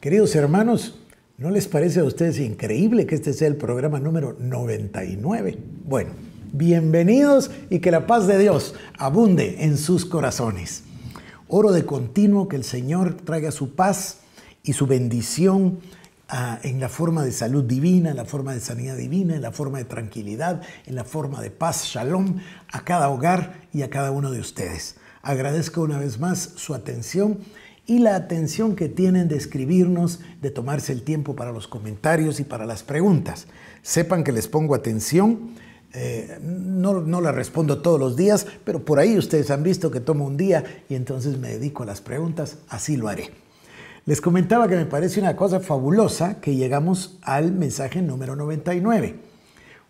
Queridos hermanos, ¿no les parece a ustedes increíble que este sea el programa número 99? Bueno, bienvenidos y que la paz de Dios abunde en sus corazones. Oro de continuo que el Señor traiga su paz y su bendición ah, en la forma de salud divina, en la forma de sanidad divina, en la forma de tranquilidad, en la forma de paz, shalom, a cada hogar y a cada uno de ustedes. Agradezco una vez más su atención y la atención que tienen de escribirnos, de tomarse el tiempo para los comentarios y para las preguntas. Sepan que les pongo atención. Eh, no, no la respondo todos los días, pero por ahí ustedes han visto que tomo un día y entonces me dedico a las preguntas. Así lo haré. Les comentaba que me parece una cosa fabulosa que llegamos al mensaje número 99.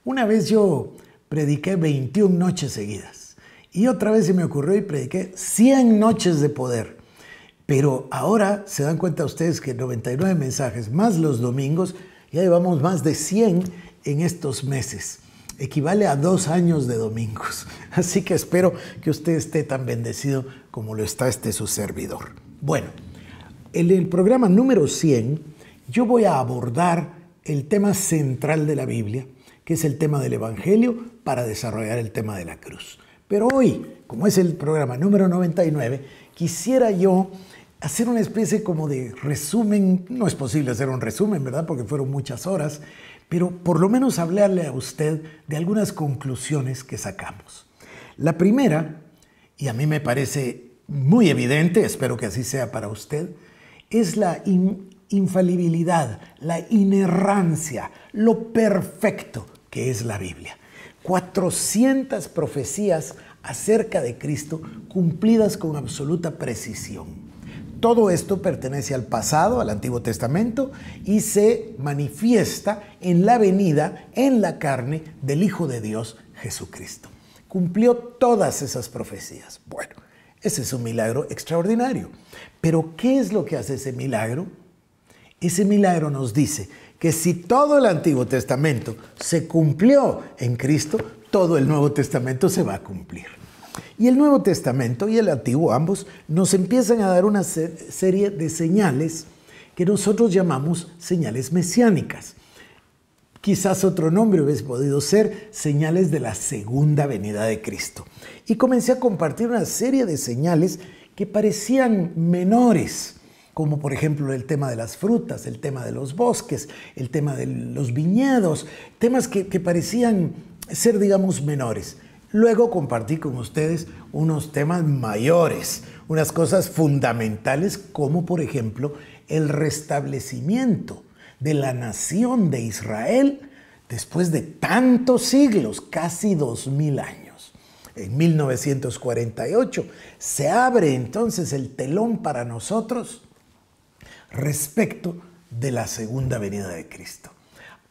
Una vez yo prediqué 21 noches seguidas y otra vez se me ocurrió y prediqué 100 noches de poder. Pero ahora se dan cuenta ustedes que 99 mensajes más los domingos, ya llevamos más de 100 en estos meses. Equivale a dos años de domingos. Así que espero que usted esté tan bendecido como lo está este su servidor. Bueno, en el programa número 100 yo voy a abordar el tema central de la Biblia, que es el tema del Evangelio, para desarrollar el tema de la cruz. Pero hoy, como es el programa número 99, quisiera yo hacer una especie como de resumen, no es posible hacer un resumen, ¿verdad? Porque fueron muchas horas, pero por lo menos hablarle a usted de algunas conclusiones que sacamos. La primera, y a mí me parece muy evidente, espero que así sea para usted, es la infalibilidad, la inerrancia, lo perfecto que es la Biblia. 400 profecías acerca de Cristo cumplidas con absoluta precisión. Todo esto pertenece al pasado, al Antiguo Testamento, y se manifiesta en la venida, en la carne del Hijo de Dios, Jesucristo. Cumplió todas esas profecías. Bueno, ese es un milagro extraordinario. Pero ¿qué es lo que hace ese milagro? Ese milagro nos dice que si todo el Antiguo Testamento se cumplió en Cristo, todo el Nuevo Testamento se va a cumplir. Y el Nuevo Testamento y el Antiguo, ambos, nos empiezan a dar una serie de señales que nosotros llamamos señales mesiánicas. Quizás otro nombre hubiese podido ser señales de la segunda venida de Cristo. Y comencé a compartir una serie de señales que parecían menores, como por ejemplo el tema de las frutas, el tema de los bosques, el tema de los viñedos, temas que, que parecían ser, digamos, menores. Luego compartí con ustedes unos temas mayores, unas cosas fundamentales como por ejemplo el restablecimiento de la nación de Israel después de tantos siglos, casi dos mil años. En 1948 se abre entonces el telón para nosotros respecto de la segunda venida de Cristo.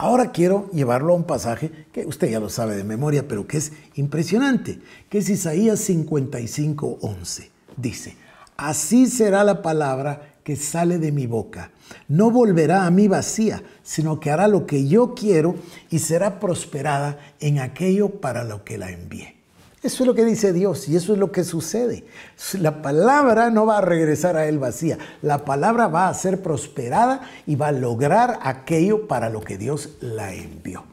Ahora quiero llevarlo a un pasaje que usted ya lo sabe de memoria, pero que es impresionante, que es Isaías 55, 11. Dice, así será la palabra que sale de mi boca. No volverá a mí vacía, sino que hará lo que yo quiero y será prosperada en aquello para lo que la envié. Eso es lo que dice Dios y eso es lo que sucede. La palabra no va a regresar a él vacía. La palabra va a ser prosperada y va a lograr aquello para lo que Dios la envió.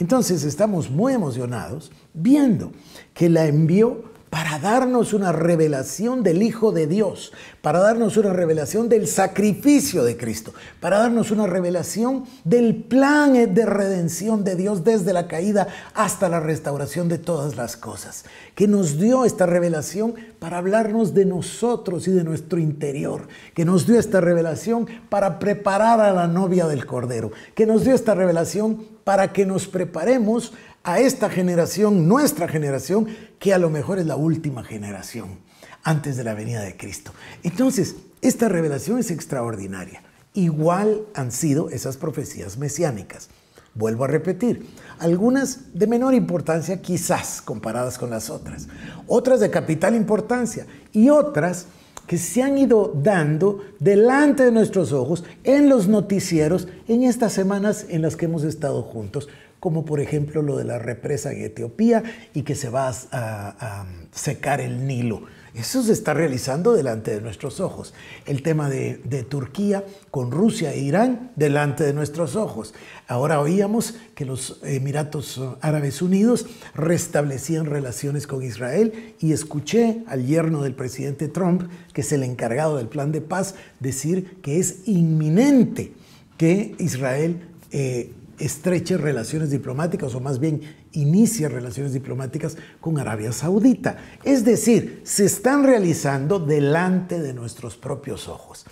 Entonces estamos muy emocionados viendo que la envió para darnos una revelación del Hijo de Dios, para darnos una revelación del sacrificio de Cristo, para darnos una revelación del plan de redención de Dios desde la caída hasta la restauración de todas las cosas, que nos dio esta revelación para hablarnos de nosotros y de nuestro interior, que nos dio esta revelación para preparar a la novia del Cordero, que nos dio esta revelación para que nos preparemos a esta generación, nuestra generación, que a lo mejor es la última generación antes de la venida de Cristo. Entonces, esta revelación es extraordinaria. Igual han sido esas profecías mesiánicas. Vuelvo a repetir, algunas de menor importancia quizás comparadas con las otras, otras de capital importancia y otras que se han ido dando delante de nuestros ojos en los noticieros en estas semanas en las que hemos estado juntos, como por ejemplo lo de la represa en Etiopía y que se va a, secar el Nilo. Eso se está realizando delante de nuestros ojos. El tema de, Turquía con Rusia e Irán delante de nuestros ojos. Ahora oíamos que los Emiratos Árabes Unidos restablecían relaciones con Israel y escuché al yerno del presidente Trump, que es el encargado del plan de paz, decir que es inminente que Israel eh, estreche relaciones diplomáticas o más bien inicia relaciones diplomáticas con Arabia Saudita. Es decir, se están realizando delante de nuestros propios ojos.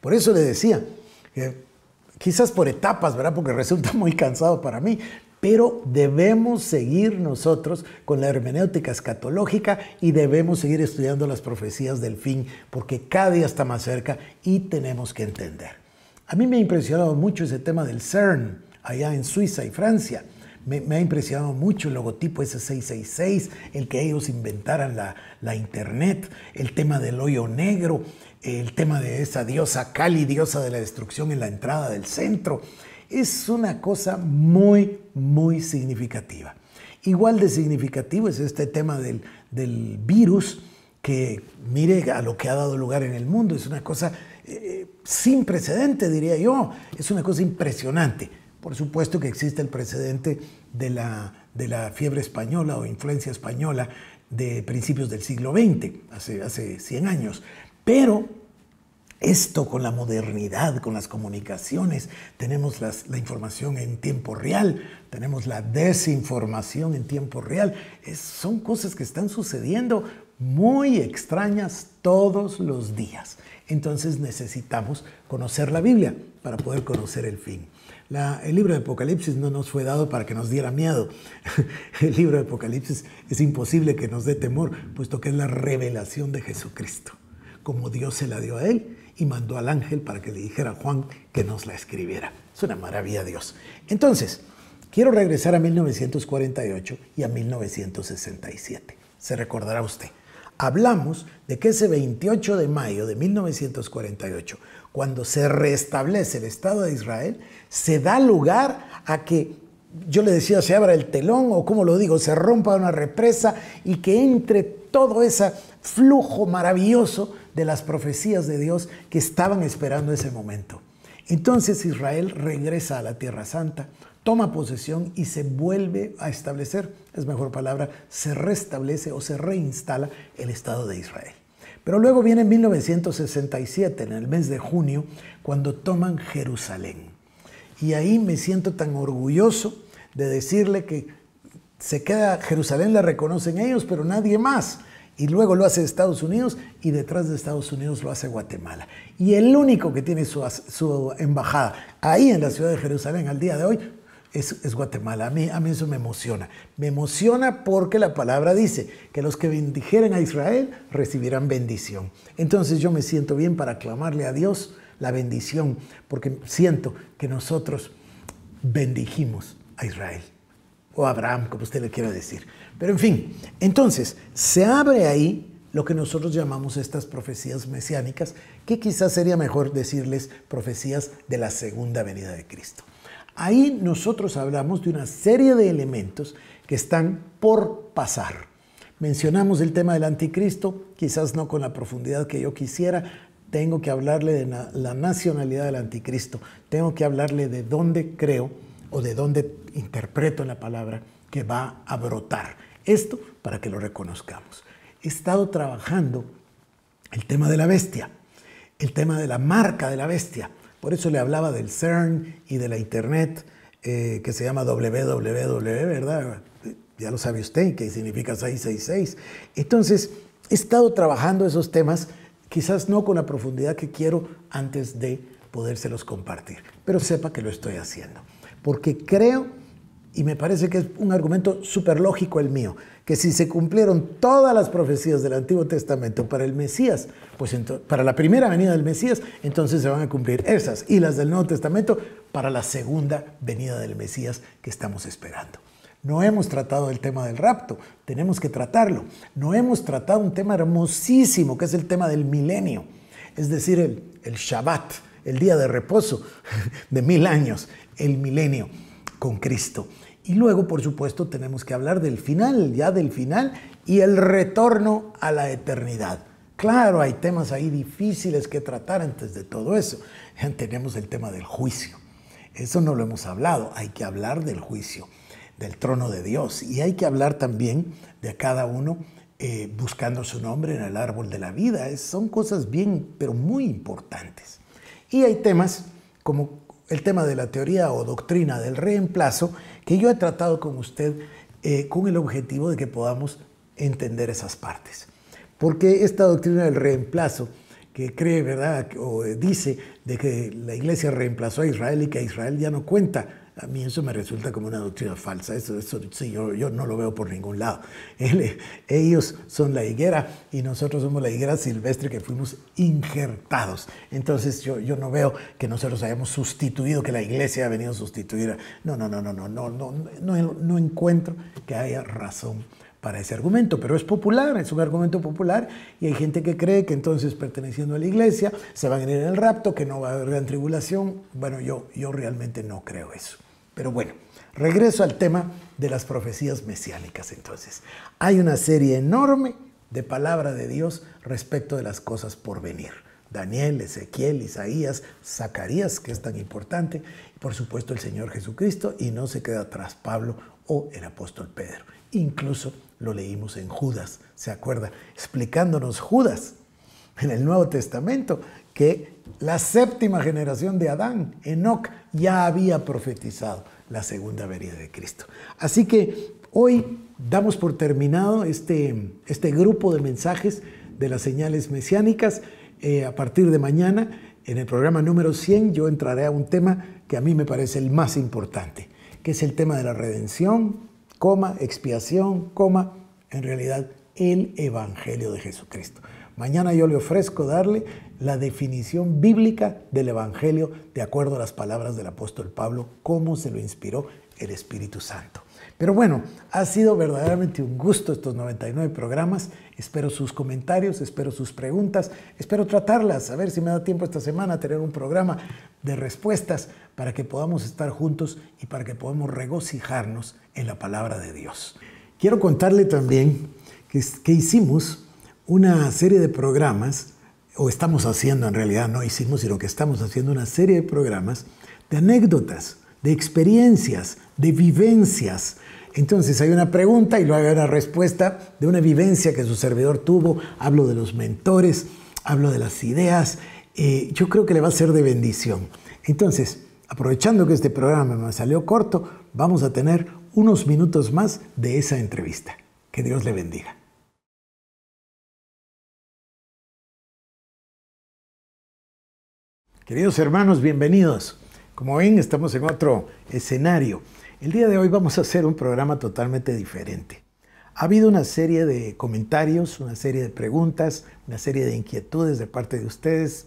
Por eso le decía, eh, quizás por etapas, ¿verdad? Porque resulta muy cansado para mí, pero debemos seguir nosotros con la hermenéutica escatológica y debemos seguir estudiando las profecías del fin, porque cada día está más cerca y tenemos que entender. A mí me ha impresionado mucho ese tema del CERN, allá en Suiza y Francia. Me, ha impresionado mucho el logotipo s 666, el que ellos inventaran la, internet, el tema del hoyo negro, el tema de esa diosa Cali... diosa de la destrucción en la entrada del centro. Es una cosa muy, muy significativa. Igual de significativo es este tema del, virus, que mire a lo que ha dado lugar en el mundo. Es una cosa eh, eh, sin precedente, diría yo. Es una cosa impresionante. Por supuesto que existe el precedente de la, fiebre española o influencia española de principios del siglo XX, hace, hace 100 años. Pero esto con la modernidad, con las comunicaciones, tenemos la información en tiempo real, tenemos la desinformación en tiempo real. son cosas que están sucediendo muy extrañas todos los días. Entonces necesitamos conocer la Biblia para poder conocer el fin el libro de Apocalipsis no nos fue dado para que nos diera miedo. El libro de Apocalipsis es imposible que nos dé temor, puesto que es la revelación de Jesucristo, como Dios se la dio a él y mandó al ángel para que le dijera a Juan que nos la escribiera. Es una maravilla Dios. Entonces, quiero regresar a 1948 y a 1967. Se recordará usted. Hablamos de que ese 28 de mayo de 1948, cuando se restablece el Estado de Israel, se da lugar a que, yo le decía, se abra el telón o como lo digo, se rompa una represa y que entre todo ese flujo maravilloso de las profecías de Dios que estaban esperando ese momento. Entonces Israel regresa a la Tierra Santa, toma posesión y se vuelve a establecer, es mejor palabra, se restablece o se reinstala el Estado de Israel. Pero luego viene en 1967, en el mes de junio, cuando toman Jerusalén. Y ahí me siento tan orgulloso de decirle que se queda, Jerusalén la reconocen ellos, pero nadie más. Y luego lo hace Estados Unidos y detrás de Estados Unidos lo hace Guatemala. Y el único que tiene su, su embajada ahí en la ciudad de Jerusalén al día de hoy es, Guatemala. A mí, a mí eso me emociona. Me emociona porque la palabra dice que los que bendijeren a Israel recibirán bendición. Entonces yo me siento bien para clamarle a Dios la bendición, porque siento que nosotros bendijimos a Israel o a Abraham, como usted le quiera decir. Pero en fin, entonces se abre ahí lo que nosotros llamamos estas profecías mesiánicas, que quizás sería mejor decirles profecías de la segunda venida de Cristo. Ahí nosotros hablamos de una serie de elementos que están por pasar. Mencionamos el tema del anticristo, quizás no con la profundidad que yo quisiera. Tengo que hablarle de la nacionalidad del anticristo. Tengo que hablarle de dónde creo o de dónde interpreto la palabra que va a brotar. Esto para que lo reconozcamos. He estado trabajando el tema de la bestia, el tema de la marca de la bestia, por eso le hablaba del CERN y de la Internet eh, que se llama WWW, ¿verdad? Ya lo sabe usted, que significa 666. Entonces, he estado trabajando esos temas, quizás no con la profundidad que quiero antes de podérselos compartir, pero sepa que lo estoy haciendo, porque creo, y me parece que es un argumento súper lógico el mío, que si se cumplieron todas las profecías del Antiguo Testamento para el Mesías, pues para la primera venida del Mesías, entonces se van a cumplir esas y las del Nuevo Testamento para la segunda venida del Mesías que estamos esperando. No hemos tratado el tema del rapto, tenemos que tratarlo. No hemos tratado un tema hermosísimo que es el tema del milenio, es decir, el, el Shabbat, el día de reposo de mil años, el milenio con Cristo. Y luego, por supuesto, tenemos que hablar del final, ya del final, y el retorno a la eternidad. Claro, hay temas ahí difíciles que tratar antes de todo eso. Tenemos el tema del juicio. Eso no lo hemos hablado. Hay que hablar del juicio, del trono de Dios. Y hay que hablar también de cada uno eh, buscando su nombre en el árbol de la vida. son cosas bien, pero muy importantes. Y hay temas como el tema de la teoría o doctrina del reemplazo que yo he tratado con usted eh, con el objetivo de que podamos entender esas partes. Porque esta doctrina del reemplazo que cree, ¿verdad? O eh, dice de que la iglesia reemplazó a Israel y que Israel ya no cuenta a mí eso me resulta como una doctrina falsa. Eso, sí, yo, no lo veo por ningún lado. ellos son la higuera y nosotros somos la higuera silvestre que fuimos injertados. Entonces yo, yo no veo que nosotros hayamos sustituido, que la iglesia ha venido a sustituir. No, no, no, no, no, no, no, no, encuentro que haya razón para ese argumento, pero es popular, es un argumento popular y hay gente que cree que entonces perteneciendo a la iglesia se van a ir en el rapto, que no va a haber gran tribulación. Bueno, yo, yo realmente no creo eso. Pero bueno, regreso al tema de las profecías mesiánicas entonces. Hay una serie enorme de palabra de Dios respecto de las cosas por venir. Daniel, Ezequiel, Isaías, Zacarías, que es tan importante, y por supuesto el Señor Jesucristo, y no se queda atrás Pablo o el apóstol Pedro. Incluso lo leímos en Judas, ¿se acuerda? Explicándonos Judas en el Nuevo Testamento, que la séptima generación de Adán, Enoch, ya había profetizado la segunda venida de Cristo. Así que hoy damos por terminado este, este grupo de mensajes de las señales mesiánicas. Eh, a partir de mañana, en el programa número 100, yo entraré a un tema que a mí me parece el más importante, que es el tema de la redención, coma, expiación, coma, en realidad el Evangelio de Jesucristo. Mañana yo le ofrezco darle la definición bíblica del Evangelio de acuerdo a las palabras del apóstol Pablo, cómo se lo inspiró el Espíritu Santo. Pero bueno, ha sido verdaderamente un gusto estos 99 programas. Espero sus comentarios, espero sus preguntas, espero tratarlas, a ver si me da tiempo esta semana tener un programa de respuestas para que podamos estar juntos y para que podamos regocijarnos en la palabra de Dios. Quiero contarle también que, que hicimos una serie de programas, o estamos haciendo en realidad, no hicimos, sino que estamos haciendo una serie de programas de anécdotas, de experiencias, de vivencias. Entonces hay una pregunta y luego hay una respuesta de una vivencia que su servidor tuvo. Hablo de los mentores, hablo de las ideas. Eh, yo creo que le va a ser de bendición. Entonces, aprovechando que este programa me salió corto, vamos a tener unos minutos más de esa entrevista. Que Dios le bendiga. Queridos hermanos, bienvenidos. Como ven, estamos en otro escenario. El día de hoy vamos a hacer un programa totalmente diferente. Ha habido una serie de comentarios, una serie de preguntas, una serie de inquietudes de parte de ustedes.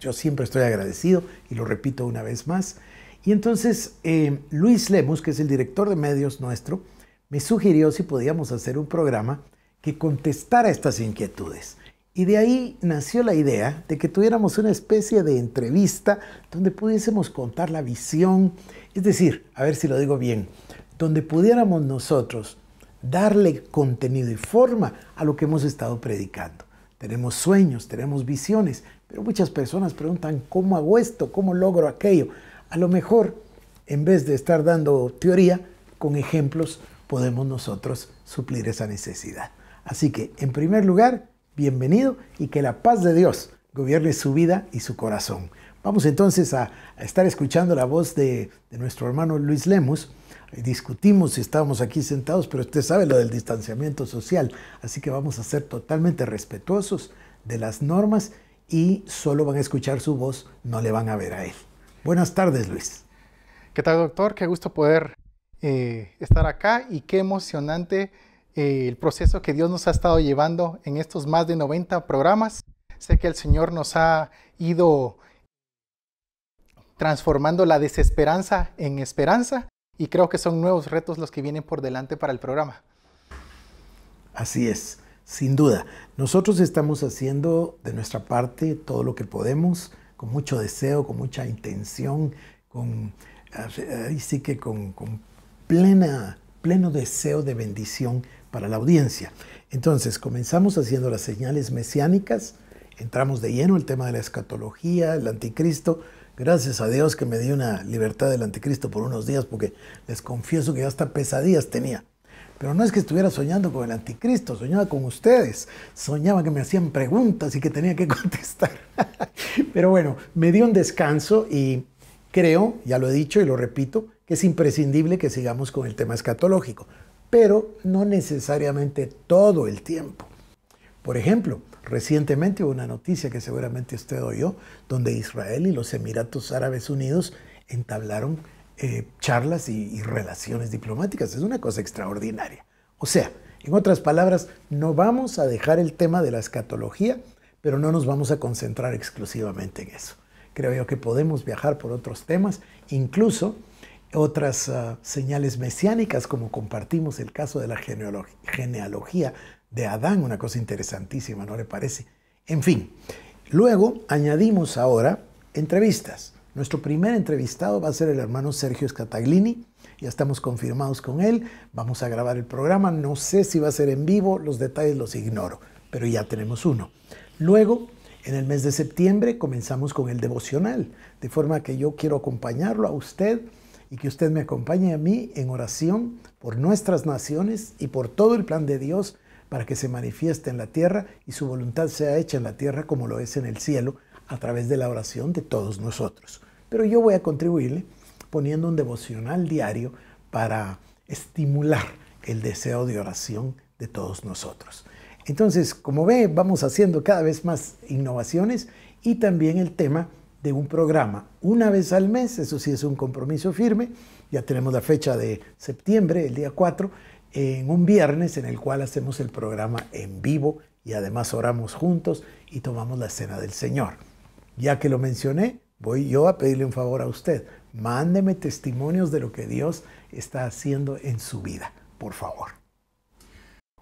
Yo siempre estoy agradecido y lo repito una vez más. Y entonces eh, Luis Lemus, que es el director de medios nuestro, me sugirió si podíamos hacer un programa que contestara estas inquietudes. Y de ahí nació la idea de que tuviéramos una especie de entrevista donde pudiésemos contar la visión, es decir, a ver si lo digo bien, donde pudiéramos nosotros darle contenido y forma a lo que hemos estado predicando. Tenemos sueños, tenemos visiones, pero muchas personas preguntan, ¿cómo hago esto? ¿Cómo logro aquello? A lo mejor, en vez de estar dando teoría, con ejemplos podemos nosotros suplir esa necesidad. Así que, en primer lugar, bienvenido y que la paz de Dios gobierne su vida y su corazón. Vamos entonces a, estar escuchando la voz de, nuestro hermano Luis Lemus. Eh, discutimos si estábamos aquí sentados, pero usted sabe lo del distanciamiento social, así que vamos a ser totalmente respetuosos de las normas y solo van a escuchar su voz, no le van a ver a él. Buenas tardes, Luis. ¿Qué tal, doctor? Qué gusto poder eh, estar acá y qué emocionante eh, el proceso que Dios nos ha estado llevando en estos más de 90 programas. Sé que el Señor nos ha ido transformando la desesperanza en esperanza y creo que son nuevos retos los que vienen por delante para el programa. Así es, sin duda. Nosotros estamos haciendo de nuestra parte todo lo que podemos, con mucho deseo, con mucha intención, con, sí que con, plena, pleno deseo de bendición para la audiencia. Entonces, comenzamos haciendo las señales mesiánicas, entramos de lleno el tema de la escatología, el anticristo. Gracias a Dios que me dio una libertad del anticristo por unos días, porque les confieso que hasta pesadillas tenía. Pero no es que estuviera soñando con el anticristo, soñaba con ustedes, soñaba que me hacían preguntas y que tenía que contestar. Pero bueno, me dio un descanso y creo, ya lo he dicho y lo repito, que es imprescindible que sigamos con el tema escatológico pero no necesariamente todo el tiempo. Por ejemplo, recientemente hubo una noticia que seguramente usted oyó, donde Israel y los Emiratos Árabes Unidos entablaron eh, charlas y, y relaciones diplomáticas. Es una cosa extraordinaria. O sea, en otras palabras, no vamos a dejar el tema de la escatología, pero no nos vamos a concentrar exclusivamente en eso. Creo yo que podemos viajar por otros temas, incluso otras ah, señales mesiánicas, como compartimos el caso de la genealogía de Adán, una cosa interesantísima, ¿no le parece? En fin, luego añadimos ahora entrevistas. Nuestro primer entrevistado va a ser el hermano Sergio Scataglini. Ya estamos confirmados con él. Vamos a grabar el programa. No sé si va a ser en vivo, los detalles los ignoro, pero ya tenemos uno. Luego, en el mes de septiembre, comenzamos con el devocional, de forma que yo quiero acompañarlo a usted y que usted me acompañe a mí en oración por nuestras naciones y por todo el plan de Dios para que se manifieste en la tierra y su voluntad sea hecha en la tierra como lo es en el cielo a través de la oración de todos nosotros. Pero yo voy a contribuirle poniendo un devocional diario para estimular el deseo de oración de todos nosotros. Entonces, como ve, vamos haciendo cada vez más innovaciones y también el tema de un programa una vez al mes, eso sí es un compromiso firme, ya tenemos la fecha de septiembre, el día 4, en un viernes en el cual hacemos el programa en vivo y además oramos juntos y tomamos la cena del Señor. Ya que lo mencioné, voy yo a pedirle un favor a usted. Mándeme testimonios de lo que Dios está haciendo en su vida, por favor.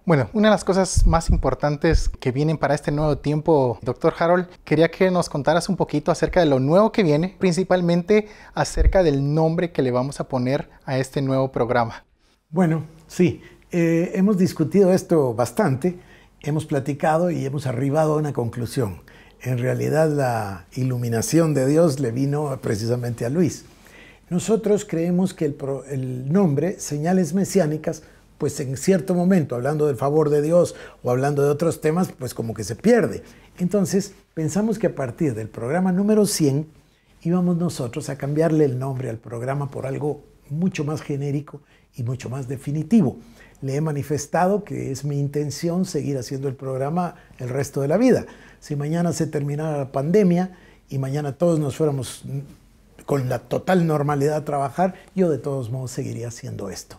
Bueno, una de las cosas más importantes que vienen para este nuevo tiempo, doctor Harold, quería que nos contaras un poquito acerca de lo nuevo que viene, principalmente acerca del nombre que le vamos a poner a este nuevo programa. Bueno, sí, eh, hemos discutido esto bastante, hemos platicado y hemos arribado a una conclusión. En realidad la iluminación de Dios le vino precisamente a Luis. Nosotros creemos que el nombre Señales Mesiánicas pues en cierto momento, hablando del favor de Dios o hablando de otros temas, pues como que se pierde. Entonces, pensamos que a partir del programa número 100 íbamos nosotros a cambiarle el nombre al programa por algo mucho más genérico y mucho más definitivo. Le he manifestado que es mi intención seguir haciendo el programa el resto de la vida. Si mañana se terminara la pandemia y mañana todos nos fuéramos mm, con la total normalidad a trabajar, yo de todos modos seguiría haciendo esto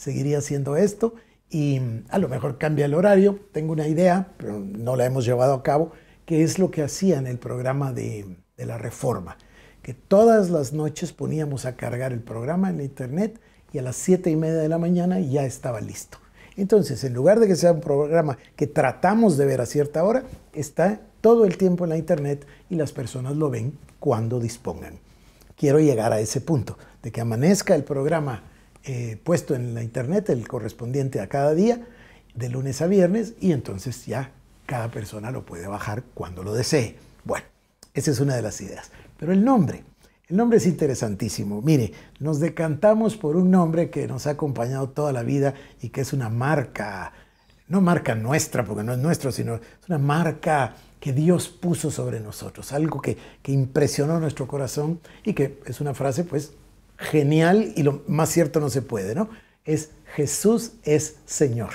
seguiría haciendo esto y mm, a lo mejor cambia el horario. Tengo una idea, pero no la hemos llevado a cabo, que es lo que hacía en el programa de, la reforma, que todas las noches poníamos a cargar el programa en internet y a las 7 y media de la mañana ya estaba listo. Entonces, en lugar de que sea un programa que tratamos de ver a cierta hora, está todo el tiempo en la internet y las personas lo ven cuando dispongan. Quiero llegar a ese punto, de que amanezca el programa eh, puesto en la internet el correspondiente a cada día, de lunes a viernes, y entonces ya cada persona lo puede bajar cuando lo desee. Bueno, esa es una de las ideas. Pero el nombre, el nombre es interesantísimo. Mire, nos decantamos por un nombre que nos ha acompañado toda la vida y que es una marca, no marca nuestra, porque no es nuestro, sino es una marca que Dios puso sobre nosotros, algo que impresionó nuestro corazón y que es una frase pues genial y lo más cierto no se puede, ¿no? Es Jesús es Señor.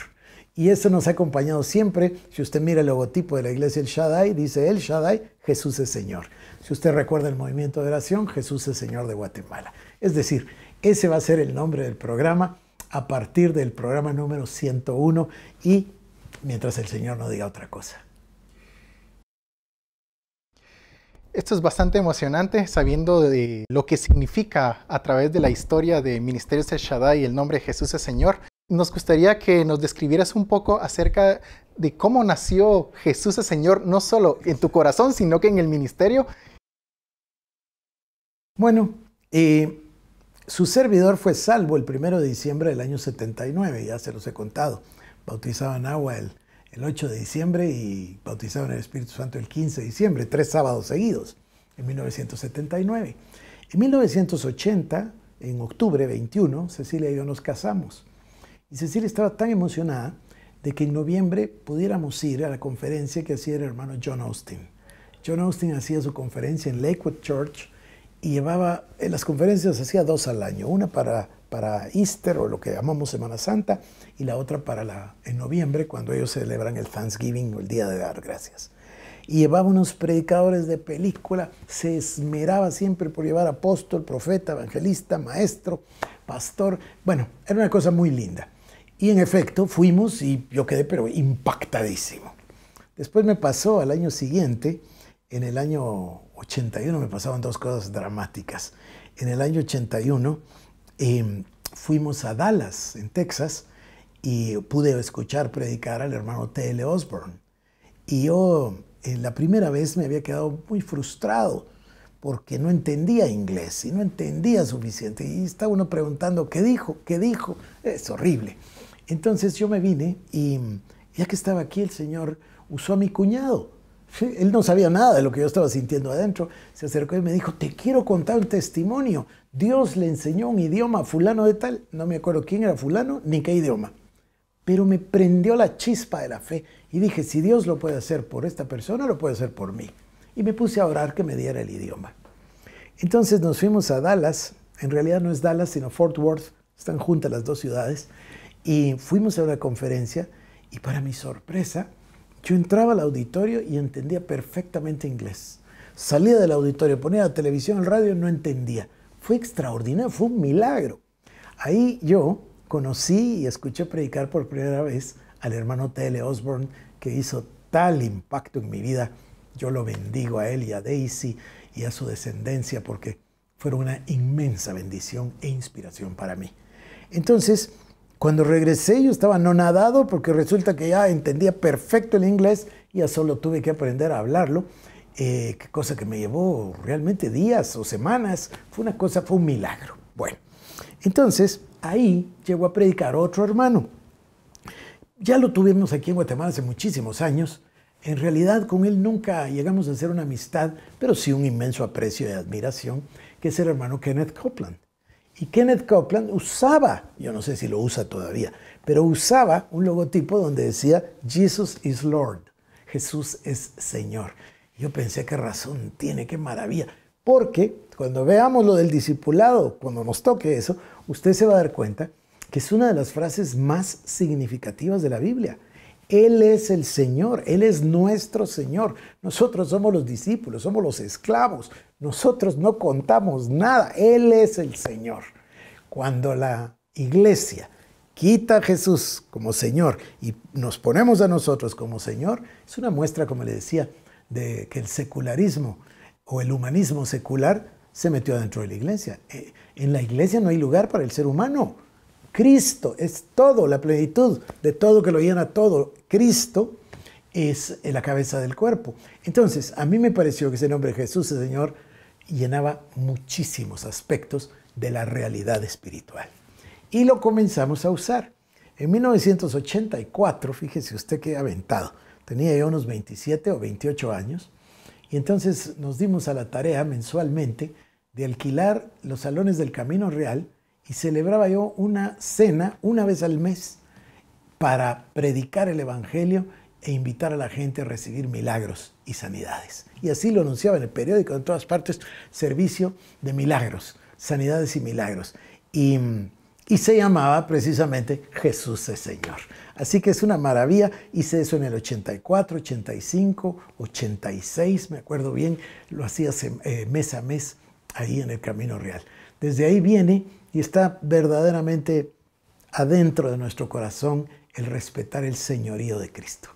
Y eso nos ha acompañado siempre. Si usted mira el logotipo de la iglesia El Shaddai, dice El Shaddai, Jesús es Señor. Si usted recuerda el movimiento de oración, Jesús es Señor de Guatemala. Es decir, ese va a ser el nombre del programa a partir del programa número 101 y mientras el Señor no diga otra cosa. Esto es bastante emocionante sabiendo de lo que significa a través de la historia de Ministerios de Shaddai y el nombre Jesús el Señor. Nos gustaría que nos describieras un poco acerca de cómo nació Jesús el Señor, no solo en tu corazón, sino que en el ministerio. Bueno, eh, su servidor fue salvo el 1 de diciembre del año 79, ya se los he contado. bautizado en agua el 8 de diciembre y bautizado el Espíritu Santo el 15 de diciembre, tres sábados seguidos, en 1979. En 1980, en octubre 21, Cecilia y yo nos casamos. Y Cecilia estaba tan emocionada de que en noviembre pudiéramos ir a la conferencia que hacía el hermano John Austin. John Austin hacía su conferencia en Lakewood Church y llevaba, en eh, las conferencias hacía dos al año, una para para Easter o lo que llamamos Semana Santa y la otra para la, en noviembre cuando ellos celebran el Thanksgiving o el Día de Dar Gracias. Y llevaba unos predicadores de película, se esmeraba siempre por llevar apóstol, profeta, evangelista, maestro, pastor. Bueno, era una cosa muy linda. Y en efecto fuimos y yo quedé pero impactadísimo. Después me pasó al año siguiente, en el año 81 me pasaban dos cosas dramáticas. En el año 81 Em, fuimos a Dallas, en Texas, y pude escuchar predicar al hermano T.L. Osborne. Y yo la primera vez me había quedado muy frustrado porque no entendía inglés y no entendía suficiente. Y estaba uno preguntando, ¿qué dijo? ¿Qué dijo? Es horrible. Entonces yo me vine y ya que estaba aquí el Señor usó a mi cuñado él no sabía nada de lo que yo estaba sintiendo adentro. Se acercó y me dijo, te quiero contar un testimonio. Dios le enseñó un idioma a fulano de tal. No me acuerdo quién era fulano ni qué idioma. Pero me prendió la chispa de la fe y dije, si Dios lo puede hacer por esta persona, lo puede hacer por mí. Y me puse a orar que me diera el idioma. Entonces nos fuimos a Dallas. En realidad no es Dallas, sino Fort Worth. Están juntas las dos ciudades. Y fuimos a una conferencia y para mi sorpresa, yo entraba al auditorio y entendía perfectamente inglés. Salía del auditorio, ponía la televisión, el radio, no entendía. Fue extraordinario, fue un milagro. Ahí yo conocí y escuché predicar por primera vez al hermano T.L. Osborne, que hizo tal impacto en mi vida. Yo lo bendigo a él y a Daisy y a su descendencia porque fueron una inmensa bendición e inspiración para mí. Entonces, cuando regresé yo estaba anonadado porque resulta que ya entendía perfecto el inglés, y ya solo tuve que aprender a hablarlo, eh, cosa que me llevó realmente días o semanas, fue una cosa, fue un milagro. Bueno, entonces ahí llegó a predicar otro hermano. Ya lo tuvimos aquí en Guatemala hace muchísimos años. En realidad con él nunca llegamos a hacer una amistad, pero sí un inmenso aprecio y admiración, que es el hermano Kenneth Copeland. Y Kenneth Copeland usaba, yo no sé si lo usa todavía, pero usaba un logotipo donde decía Jesus is Lord, Jesús es Señor. Yo pensé qué razón tiene, qué maravilla, porque cuando veamos lo del discipulado, cuando nos toque eso, usted se va a dar cuenta que es una de las frases más significativas de la Biblia. Él es el Señor, Él es nuestro Señor. Nosotros somos los discípulos, somos los esclavos. Nosotros no contamos nada, Él es el Señor. Cuando la iglesia quita a Jesús como Señor y nos ponemos a nosotros como Señor, es una muestra, como le decía, de que el secularismo o el humanismo secular se metió dentro de la iglesia. Eh, en la iglesia no hay lugar para el ser humano. Cristo es todo, la plenitud de todo que lo llena todo. Cristo es eh, la cabeza del cuerpo. Entonces, a mí me pareció que ese nombre Jesús, el Señor, llenaba muchísimos aspectos de la realidad espiritual. Y lo comenzamos a usar. En 1984, fíjese usted que aventado, tenía yo unos 27 o 28 años, y entonces nos dimos a la tarea mensualmente de alquilar los salones del Camino Real y celebraba yo una cena una vez al mes para predicar el Evangelio e invitar a la gente a recibir milagros y sanidades. Y así lo anunciaba en el periódico, en todas partes, servicio de milagros, sanidades y milagros. Y, se llamaba precisamente Jesús es Señor. Así que es una maravilla. Hice eso en el 84, 85, 86, me acuerdo bien, lo hacía eh, mes a mes ahí en el Camino Real. Desde ahí viene y está verdaderamente adentro de nuestro corazón el respetar el señorío de Cristo.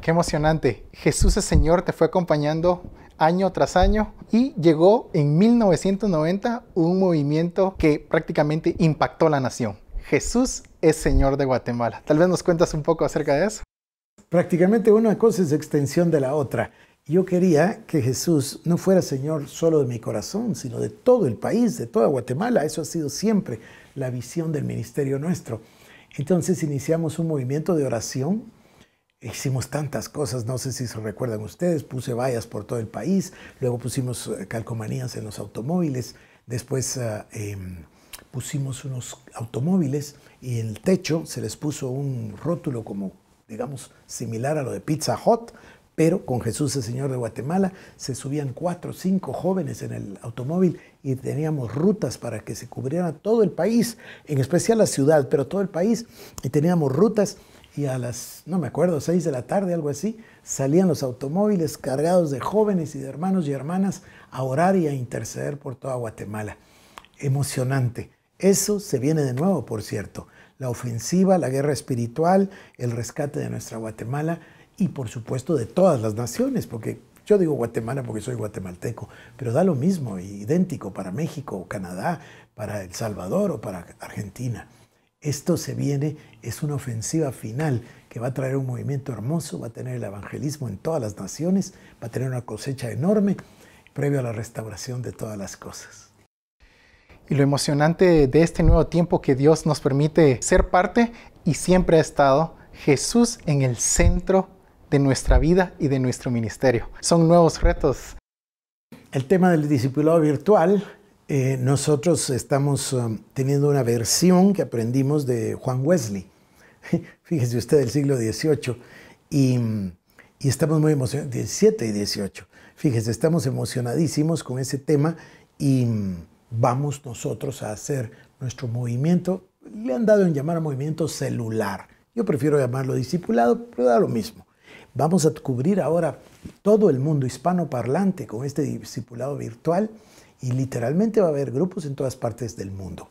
Qué emocionante. Jesús es Señor te fue acompañando año tras año y llegó en 1990 un movimiento que prácticamente impactó la nación. Jesús es Señor de Guatemala. Tal vez nos cuentas un poco acerca de eso. Prácticamente una cosa es extensión de la otra. Yo quería que Jesús no fuera Señor solo de mi corazón, sino de todo el país, de toda Guatemala. Eso ha sido siempre la visión del ministerio nuestro. Entonces iniciamos un movimiento de oración. Hicimos tantas cosas, no sé si se recuerdan ustedes, puse vallas por todo el país, luego pusimos eh, calcomanías en los automóviles, después eh, em, pusimos unos automóviles y en el techo se les puso un rótulo como, digamos, similar a lo de Pizza Hut, pero con Jesús el Señor de Guatemala se subían cuatro o cinco jóvenes en el automóvil y teníamos rutas para que se cubriera todo el país, en especial la ciudad, pero todo el país. Y teníamos rutas y a las, no me acuerdo, seis de la tarde, algo así, salían los automóviles cargados de jóvenes y de hermanos y hermanas a orar y a interceder por toda Guatemala. Emocionante. Eso se viene de nuevo, por cierto. La ofensiva, la guerra espiritual, el rescate de nuestra Guatemala y por supuesto de todas las naciones, porque yo digo Guatemala porque soy guatemalteco, pero da lo mismo, idéntico para México o Canadá, para El Salvador o para Argentina. Esto se viene, es una ofensiva final que va a traer un movimiento hermoso, va a tener el evangelismo en todas las naciones, va a tener una cosecha enorme previo a la restauración de todas las cosas. Y lo emocionante de este nuevo tiempo que Dios nos permite ser parte y siempre ha estado Jesús en el centro de nuestra vida y de nuestro ministerio. Son nuevos retos. El tema del discipulado virtual, eh, nosotros estamos um, teniendo una versión que aprendimos de Juan Wesley, fíjese usted, del siglo XVIII, mm, y, estamos muy emocionados, y 18, fíjese, estamos emocionadísimos con ese tema y mm, vamos nosotros a hacer nuestro movimiento, le han dado en llamar a movimiento celular. Yo prefiero llamarlo discipulado, pero da lo mismo. Vamos a cubrir ahora todo el mundo parlante con este discipulado virtual y literalmente va a haber grupos en todas partes del mundo.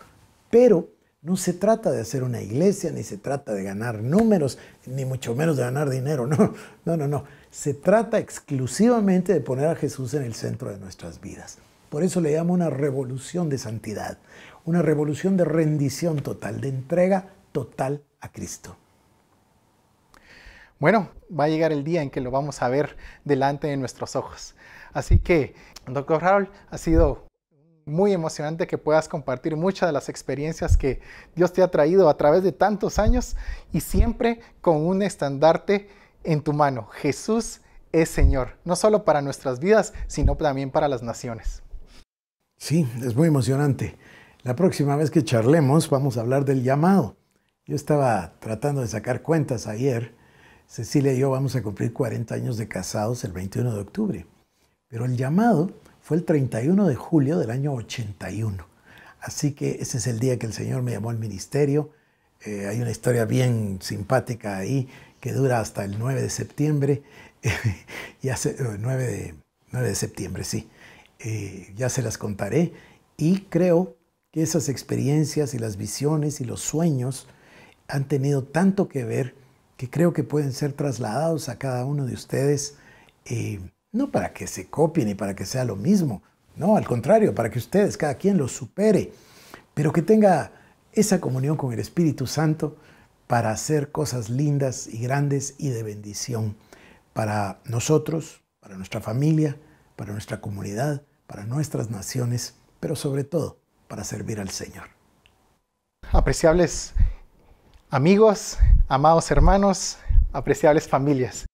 Pero no se trata de hacer una iglesia, ni se trata de ganar números, ni mucho menos de ganar dinero. No, no, no, no. Se trata exclusivamente de poner a Jesús en el centro de nuestras vidas. Por eso le llamo una revolución de santidad, una revolución de rendición total, de entrega total a Cristo bueno, va a llegar el día en que lo vamos a ver delante de nuestros ojos. Así que, doctor Raúl, ha sido muy emocionante que puedas compartir muchas de las experiencias que Dios te ha traído a través de tantos años y siempre con un estandarte en tu mano. Jesús es Señor, no solo para nuestras vidas, sino también para las naciones. Sí, es muy emocionante. La próxima vez que charlemos vamos a hablar del llamado. Yo estaba tratando de sacar cuentas ayer Cecilia y yo vamos a cumplir 40 años de casados el 21 de octubre, pero el llamado fue el 31 de julio del año 81. Así que ese es el día que el Señor me llamó al ministerio. Eh, hay una historia bien simpática ahí que dura hasta el 9 de septiembre. ya se, 9, eh, de, 9 de septiembre, sí. Eh, ya se las contaré. Y creo que esas experiencias y las visiones y los sueños han tenido tanto que ver que creo que pueden ser trasladados a cada uno de ustedes, eh, no para que se copien y para que sea lo mismo, no, al contrario, para que ustedes, cada quien lo supere, pero que tenga esa comunión con el Espíritu Santo para hacer cosas lindas y grandes y de bendición para nosotros, para nuestra familia, para nuestra comunidad, para nuestras naciones, pero sobre todo para servir al Señor. Apreciables Amigos, amados hermanos, apreciables familias,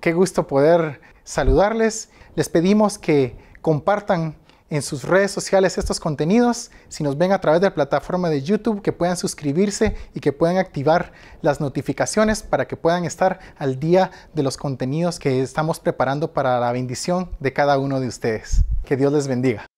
qué gusto poder saludarles. Les pedimos que compartan en sus redes sociales estos contenidos. Si nos ven a través de la plataforma de YouTube, que puedan suscribirse y que puedan activar las notificaciones para que puedan estar al día de los contenidos que estamos preparando para la bendición de cada uno de ustedes. Que Dios les bendiga.